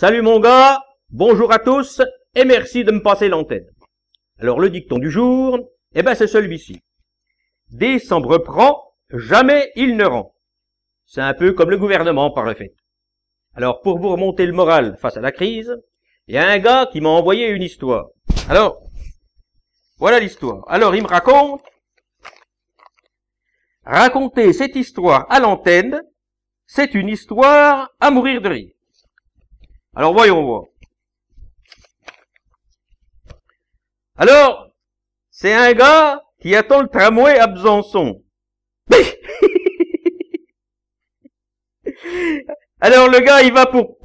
Salut mon gars, bonjour à tous et merci de me passer l'antenne. Alors le dicton du jour, eh ben c'est celui-ci. Décembre prend, jamais il ne rend. C'est un peu comme le gouvernement par le fait. Alors pour vous remonter le moral face à la crise, il y a un gars qui m'a envoyé une histoire. Alors, voilà l'histoire. Alors il me raconte, raconter cette histoire à l'antenne, c'est une histoire à mourir de rire. Alors voyons voir. Alors, c'est un gars qui attend le tramway à Besançon. Alors le gars, il va pour